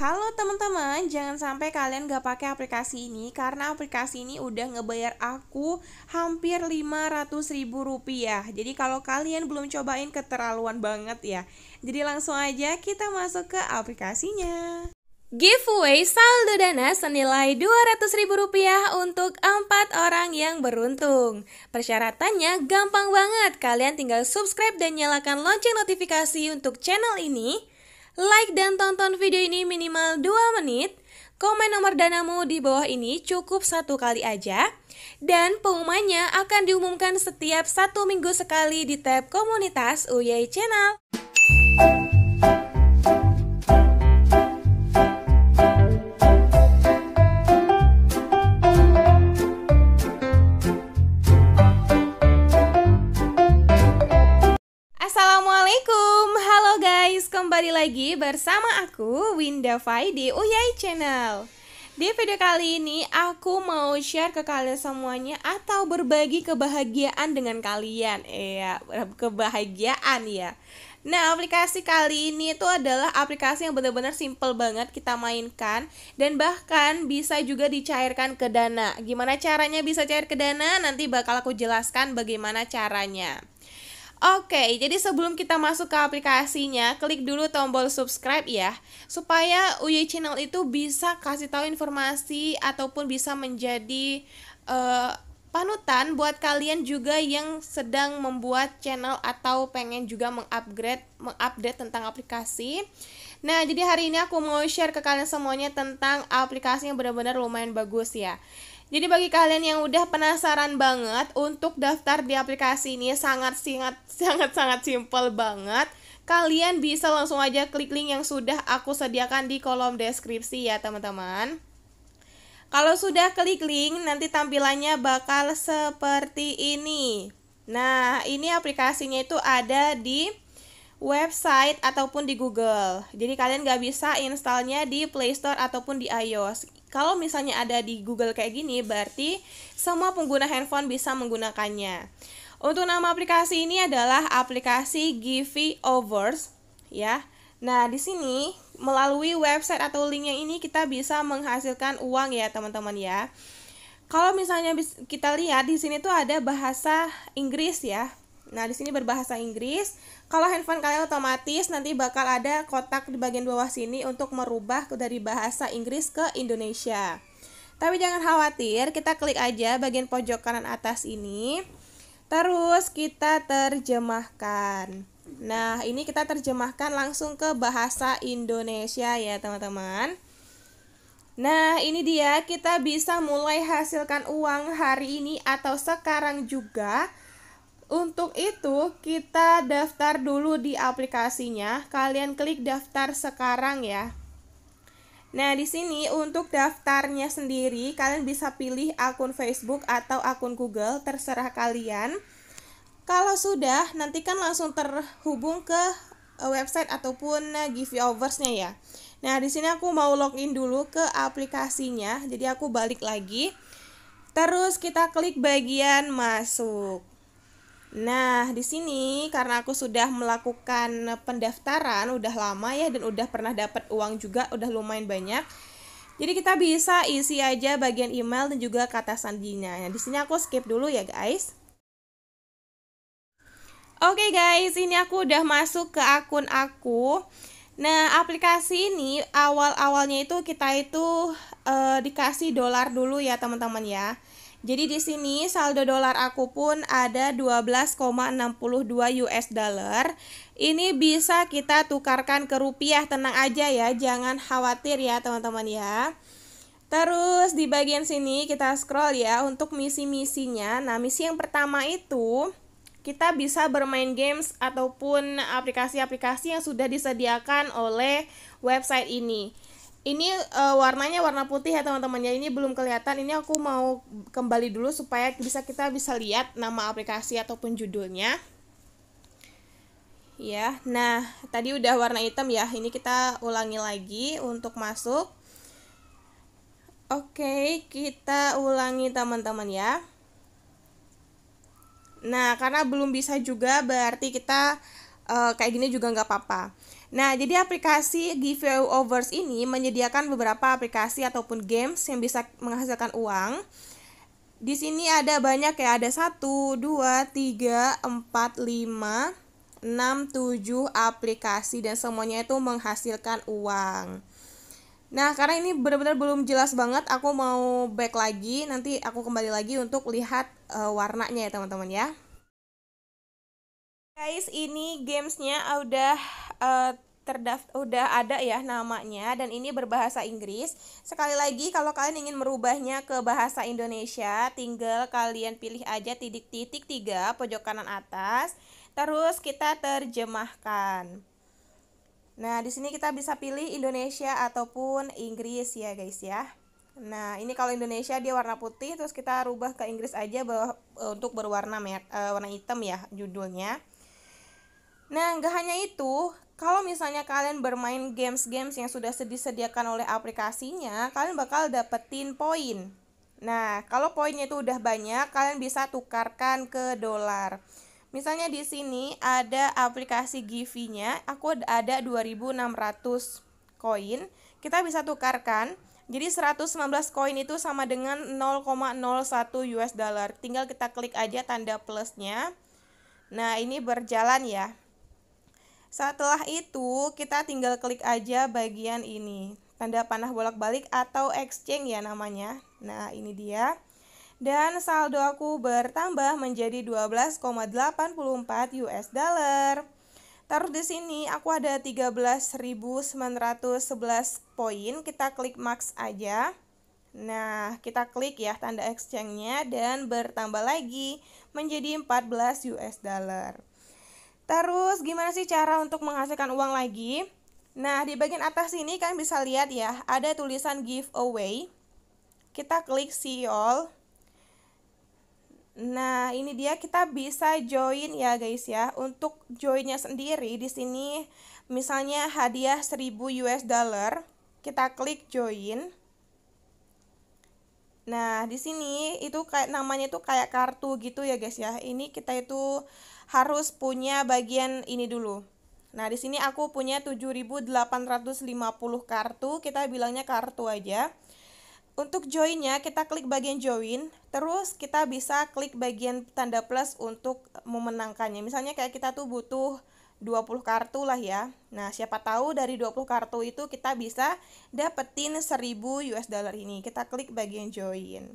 Halo teman-teman, jangan sampai kalian gak pakai aplikasi ini karena aplikasi ini udah ngebayar aku hampir 500 ribu rupiah. Jadi kalau kalian belum cobain keterlaluan banget ya. Jadi langsung aja kita masuk ke aplikasinya. Giveaway saldo dana senilai Rp200.000 untuk 4 orang yang beruntung. Persyaratannya gampang banget. Kalian tinggal subscribe dan nyalakan lonceng notifikasi untuk channel ini Like dan tonton video ini minimal 2 menit. Komen nomor danamu di bawah ini cukup satu kali aja. Dan pengumumannya akan diumumkan setiap satu minggu sekali di tab komunitas UY Channel. bersama aku Winda Fai di Uyai Channel. Di video kali ini aku mau share ke kalian semuanya atau berbagi kebahagiaan dengan kalian. Iya, kebahagiaan ya. Nah, aplikasi kali ini itu adalah aplikasi yang benar-benar simple banget kita mainkan dan bahkan bisa juga dicairkan ke dana. Gimana caranya bisa cair ke dana? Nanti bakal aku jelaskan bagaimana caranya. Oke, jadi sebelum kita masuk ke aplikasinya, klik dulu tombol subscribe ya, supaya UI Channel itu bisa kasih tahu informasi ataupun bisa menjadi uh, panutan buat kalian juga yang sedang membuat channel atau pengen juga mengupgrade, mengupdate tentang aplikasi. Nah, jadi hari ini aku mau share ke kalian semuanya tentang aplikasi yang benar-benar lumayan bagus ya. Jadi bagi kalian yang udah penasaran banget untuk daftar di aplikasi ini sangat sangat sangat sangat simple banget. Kalian bisa langsung aja klik link yang sudah aku sediakan di kolom deskripsi ya teman-teman. Kalau sudah klik link nanti tampilannya bakal seperti ini. Nah, ini aplikasinya itu ada di website ataupun di Google. Jadi kalian gak bisa installnya di Play Store ataupun di iOS kalau misalnya ada di Google kayak gini, berarti semua pengguna handphone bisa menggunakannya. Untuk nama aplikasi ini adalah aplikasi Givi Overs, ya. Nah, di sini melalui website atau link linknya ini kita bisa menghasilkan uang ya, teman-teman ya. Kalau misalnya kita lihat di sini tuh ada bahasa Inggris ya. Nah, di sini berbahasa Inggris, kalau handphone kalian otomatis nanti bakal ada kotak di bagian bawah sini untuk merubah dari bahasa Inggris ke Indonesia. Tapi jangan khawatir, kita klik aja bagian pojok kanan atas ini. Terus kita terjemahkan. Nah, ini kita terjemahkan langsung ke bahasa Indonesia ya, teman-teman. Nah, ini dia kita bisa mulai hasilkan uang hari ini atau sekarang juga untuk itu, kita daftar dulu di aplikasinya. Kalian klik daftar sekarang ya. Nah, di sini untuk daftarnya sendiri, kalian bisa pilih akun Facebook atau akun Google, terserah kalian. Kalau sudah, nanti kan langsung terhubung ke e, website ataupun e, giveoversnya ya. Nah, di sini aku mau login dulu ke aplikasinya. Jadi aku balik lagi. Terus kita klik bagian masuk. Nah, di sini karena aku sudah melakukan pendaftaran udah lama ya dan udah pernah dapat uang juga udah lumayan banyak. Jadi kita bisa isi aja bagian email dan juga kata sandinya. Nah, di sini aku skip dulu ya, guys. Oke okay guys, ini aku udah masuk ke akun aku. Nah, aplikasi ini awal-awalnya itu kita itu uh, dikasih dolar dulu ya, teman-teman ya. Jadi di sini saldo dolar aku pun ada 12,62 US dollar. Ini bisa kita tukarkan ke rupiah, tenang aja ya, jangan khawatir ya teman-teman ya. Terus di bagian sini kita scroll ya untuk misi-misinya. Nah, misi yang pertama itu kita bisa bermain games ataupun aplikasi-aplikasi yang sudah disediakan oleh website ini ini uh, warnanya warna putih ya teman-teman ya ini belum kelihatan ini aku mau kembali dulu supaya bisa kita bisa lihat nama aplikasi ataupun judulnya ya nah tadi udah warna hitam ya ini kita ulangi lagi untuk masuk oke kita ulangi teman-teman ya nah karena belum bisa juga berarti kita uh, kayak gini juga nggak apa-apa Nah, jadi aplikasi overs ini menyediakan beberapa aplikasi ataupun games yang bisa menghasilkan uang. Di sini ada banyak ya, ada 1, 2, 3, 4, 5, 6, 7 aplikasi dan semuanya itu menghasilkan uang. Nah, karena ini benar-benar belum jelas banget, aku mau back lagi. Nanti aku kembali lagi untuk lihat uh, warnanya ya, teman-teman ya. Guys, ini gamesnya udah uh, terdaft udah ada ya namanya dan ini berbahasa Inggris. Sekali lagi kalau kalian ingin merubahnya ke bahasa Indonesia, tinggal kalian pilih aja titik-titik tiga pojok kanan atas, terus kita terjemahkan. Nah, di sini kita bisa pilih Indonesia ataupun Inggris ya guys ya. Nah, ini kalau Indonesia dia warna putih, terus kita rubah ke Inggris aja untuk berwarna merah, eh, warna hitam ya judulnya. Nah, nggak hanya itu, kalau misalnya kalian bermain games-games yang sudah disediakan oleh aplikasinya, kalian bakal dapetin poin. Nah, kalau poinnya itu udah banyak, kalian bisa tukarkan ke dolar. Misalnya di sini ada aplikasi Givi-nya, aku ada 2600 koin. Kita bisa tukarkan. Jadi 119 koin itu sama dengan 0,01 US dollar. Tinggal kita klik aja tanda plusnya. Nah, ini berjalan ya. Setelah itu, kita tinggal klik aja bagian ini. Tanda panah bolak-balik atau exchange ya namanya. Nah, ini dia. Dan saldo aku bertambah menjadi 12,84 US dollar. Taruh di sini aku ada 13.911 poin. Kita klik max aja. Nah, kita klik ya tanda exchange-nya dan bertambah lagi menjadi 14 US dollar. Terus gimana sih cara untuk menghasilkan uang lagi? Nah, di bagian atas sini kalian bisa lihat ya, ada tulisan giveaway. Kita klik see all. Nah, ini dia kita bisa join ya guys ya. Untuk joinnya sendiri di sini misalnya hadiah 1000 US dollar, kita klik join. Nah, di sini itu kayak namanya itu kayak kartu gitu ya guys ya. Ini kita itu harus punya bagian ini dulu. Nah, di sini aku punya 7850 kartu, kita bilangnya kartu aja. Untuk joinnya kita klik bagian join, terus kita bisa klik bagian tanda plus untuk memenangkannya. Misalnya kayak kita tuh butuh 20 kartu lah ya. Nah, siapa tahu dari 20 kartu itu kita bisa dapetin 1000 US dollar ini. Kita klik bagian join.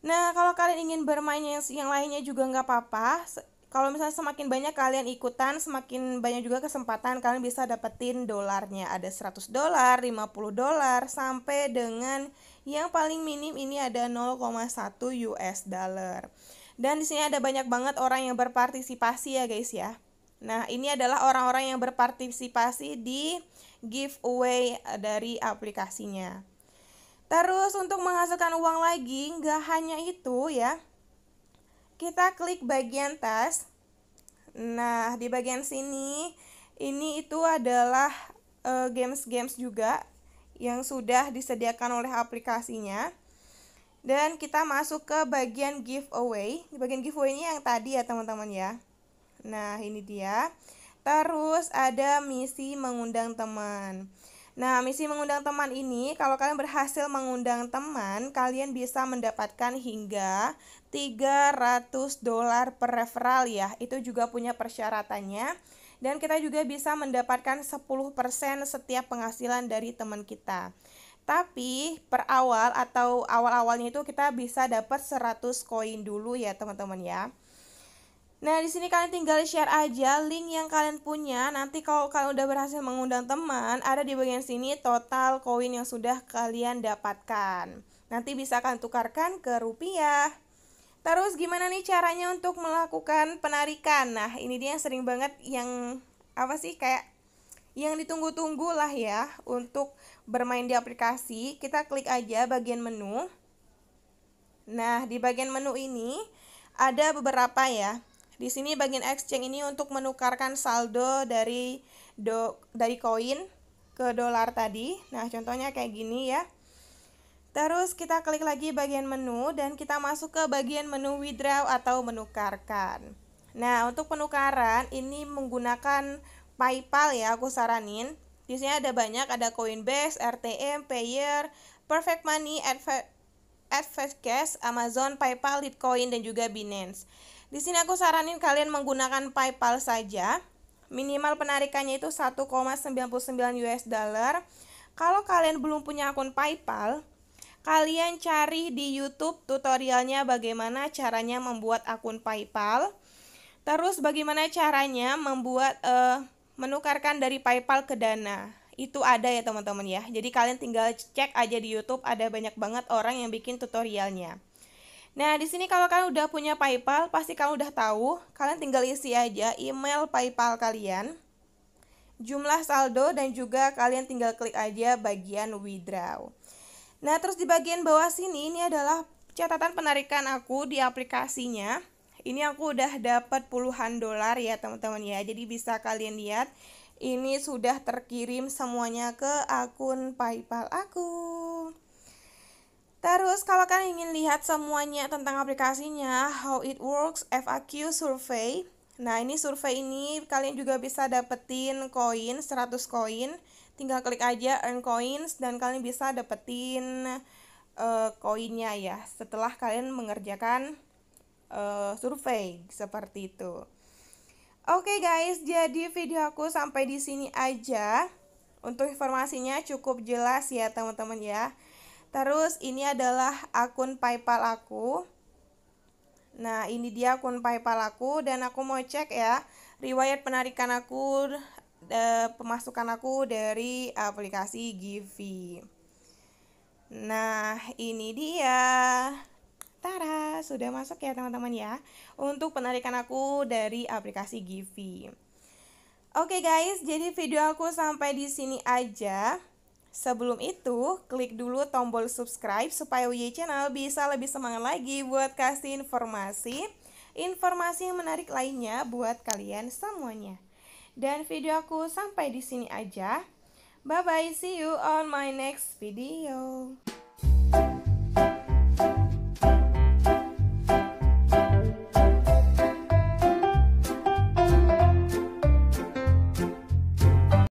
Nah, kalau kalian ingin bermain yang, yang lainnya juga nggak apa-apa. Kalau misalnya semakin banyak kalian ikutan, semakin banyak juga kesempatan kalian bisa dapetin dolarnya. Ada 100 dolar, 50 dolar, sampai dengan yang paling minim ini ada 0,1 US dollar. Dan di sini ada banyak banget orang yang berpartisipasi ya guys ya. Nah, ini adalah orang-orang yang berpartisipasi di giveaway eh, dari aplikasinya. Terus untuk menghasilkan uang lagi, nggak hanya itu ya. Kita klik bagian tas. Nah, di bagian sini ini itu adalah eh, games-games uh, juga yang sudah disediakan oleh aplikasinya. Dan kita masuk ke bagian giveaway. Di bagian giveaway ini yang tadi ya, teman-teman ya. Nah, ini dia. Terus ada misi mengundang teman. Nah, misi mengundang teman ini, kalau kalian berhasil mengundang teman, kalian bisa mendapatkan hingga 300 dolar per referral ya. Itu juga punya persyaratannya. Dan kita juga bisa mendapatkan 10% setiap penghasilan dari teman kita. Tapi per awal atau awal-awalnya itu kita bisa dapat 100 koin dulu ya teman-teman ya. Nah, di sini kalian tinggal share aja link yang kalian punya. Nanti kalau kalian udah berhasil mengundang teman, ada di bagian sini total koin yang sudah kalian dapatkan. Nanti bisa kalian tukarkan ke rupiah. Terus gimana nih caranya untuk melakukan penarikan? Nah, ini dia yang sering banget yang apa sih kayak yang ditunggu-tunggu lah ya untuk bermain di aplikasi. Kita klik aja bagian menu. Nah, di bagian menu ini ada beberapa ya di sini bagian exchange ini untuk menukarkan saldo dari do, dari koin ke dolar tadi. Nah, contohnya kayak gini ya. Terus kita klik lagi bagian menu dan kita masuk ke bagian menu withdraw atau menukarkan. Nah, untuk penukaran ini menggunakan PayPal ya, aku saranin. Di sini ada banyak, ada Coinbase, RTM, Payer, Perfect Money, Adve Cash, Amazon, PayPal, Bitcoin, dan juga Binance. Di sini aku saranin kalian menggunakan PayPal saja. Minimal penarikannya itu 1,99 US dollar. Kalau kalian belum punya akun PayPal, kalian cari di YouTube tutorialnya bagaimana caranya membuat akun PayPal. Terus bagaimana caranya membuat uh, menukarkan dari PayPal ke Dana. Itu ada ya teman-teman ya. Jadi kalian tinggal cek aja di YouTube ada banyak banget orang yang bikin tutorialnya. Nah, di sini kalau kalian udah punya PayPal, pasti kalian udah tahu. Kalian tinggal isi aja email PayPal kalian, jumlah saldo, dan juga kalian tinggal klik aja bagian withdraw. Nah, terus di bagian bawah sini, ini adalah catatan penarikan aku di aplikasinya. Ini aku udah dapat puluhan dolar ya teman-teman ya, jadi bisa kalian lihat ini sudah terkirim semuanya ke akun PayPal aku. Terus kalau kalian ingin lihat semuanya tentang aplikasinya, how it works, FAQ survey. Nah, ini survei ini kalian juga bisa dapetin koin 100 koin. Tinggal klik aja earn coins dan kalian bisa dapetin eh, koinnya uh, ya setelah kalian mengerjakan uh, survei seperti itu. Oke okay guys, jadi video aku sampai di sini aja. Untuk informasinya cukup jelas ya teman-teman ya. Terus ini adalah akun PayPal aku. Nah, ini dia akun PayPal aku dan aku mau cek ya riwayat penarikan aku pemasukan aku dari aplikasi Givi. Nah, ini dia. Tara, sudah masuk ya teman-teman ya untuk penarikan aku dari aplikasi Givi. Oke okay guys, jadi video aku sampai di sini aja. Sebelum itu, klik dulu tombol subscribe supaya UY Channel bisa lebih semangat lagi buat kasih informasi, informasi yang menarik lainnya buat kalian semuanya. Dan video aku sampai di sini aja. Bye bye, see you on my next video.